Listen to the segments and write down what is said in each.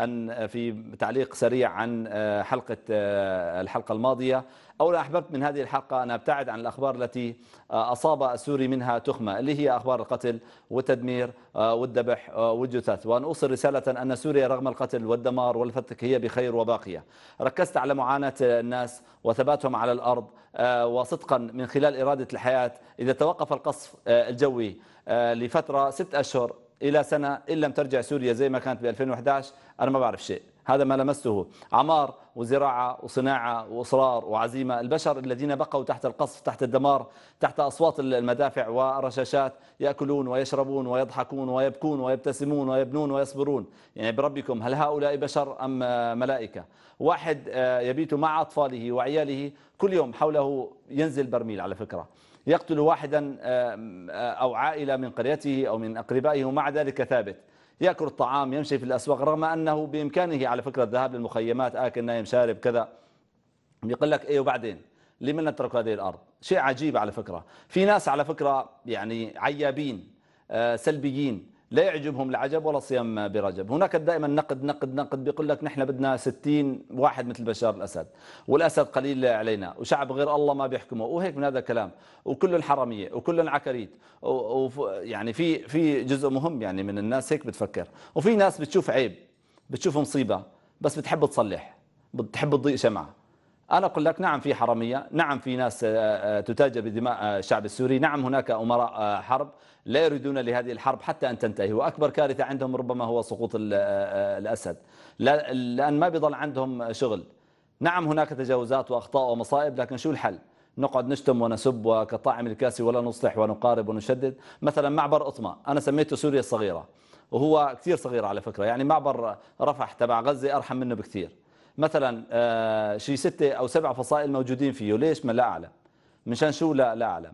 أن في تعليق سريع عن آه، حلقة آه، الحلقة الماضية أو أحببت من هذه الحلقة أن أبتعد عن الأخبار التي آه، أصاب السوري منها تخمة اللي هي أخبار القتل والتدمير والذبح والجثث وأن أوصل رسالة أن سوريا رغم القتل والدمار والفتك هي بخير وباقية ركزت على معاناة الناس وثباتهم على الأرض وصدقا من خلال إرادة الحياة إذا توقف القصف الجوي لفترة ست أشهر الى سنه ان لم ترجع سوريا زي ما كانت ب 2011 انا ما بعرف شيء هذا ما لمسته عمار وزراعة وصناعة وإصرار وعزيمة البشر الذين بقوا تحت القصف تحت الدمار تحت أصوات المدافع والرشاشات يأكلون ويشربون ويضحكون ويبكون ويبتسمون ويبنون ويصبرون يعني بربكم هل هؤلاء بشر أم ملائكة واحد آه، يبيت مع أطفاله وعياله كل يوم حوله ينزل برميل على فكرة يقتل واحدا آه، آه، أو عائلة من قريته أو من أقربائه ومع ذلك ثابت ياكل الطعام يمشي في الاسواق رغم انه بامكانه على فكره الذهاب للمخيمات اكل نايم شارب كذا يقول لك ايه وبعدين لمن نترك هذه الارض شيء عجيب على فكره في ناس على فكره يعني عيابين آه، سلبيين لا يعجبهم العجب ولا صيام برجب هناك دائما نقد نقد نقد بيقول لك نحن بدنا 60 واحد مثل بشار الأسد والأسد قليل علينا وشعب غير الله ما بيحكمه وهيك من هذا الكلام وكل حرامية وكل العكريت ويعني في في جزء مهم يعني من الناس هيك بتفكر وفي ناس بتشوف عيب بتشوف مصيبة بس بتحب تصلح بتحب تضيء شمعة أنا أقول لك نعم في حرامية نعم في ناس آه، آه، تتاجر بدماء آه، الشعب السوري نعم هناك أمراء حرب لا يريدون لهذه الحرب حتى أن تنتهي وأكبر كارثة عندهم ربما هو سقوط الأسد لأن ما بيضل عندهم شغل نعم هناك تجاوزات وأخطاء ومصائب لكن شو الحل نقعد نشتم ونسب وكطاعم الكاسي ولا نصلح ونقارب ونشدد مثلا معبر أطمة أنا سميته سوريا الصغيرة وهو كثير صغير على فكرة يعني معبر رفح تبع غزة أرحم منه بكثير مثلا آه، شيء ستة أو سبع فصائل موجودين فيه ليش ما لا أعلم مشان شو لا لا أعلم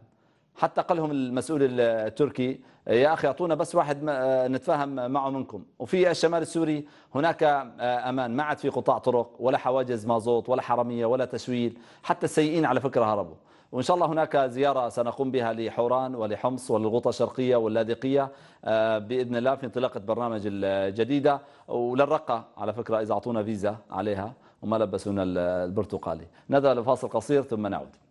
حتى قالهم المسؤول التركي يا أخي أعطونا بس واحد نتفاهم معه منكم وفي الشمال السوري هناك آه، أمان ما عاد في قطاع طرق ولا حواجز مازوت ولا حرمية ولا تشويل حتى السيئين على فكرة هربوا وإن شاء الله هناك زيارة سنقوم بها لحوران ولحمص وللغوطة الشرقية واللاذقية آه، بإذن الله في انطلاقة برنامج الجديدة وللرقة على فكرة إذا أعطونا فيزا عليها وما لبسونا البرتقالي نذهب لفاصل قصير ثم نعود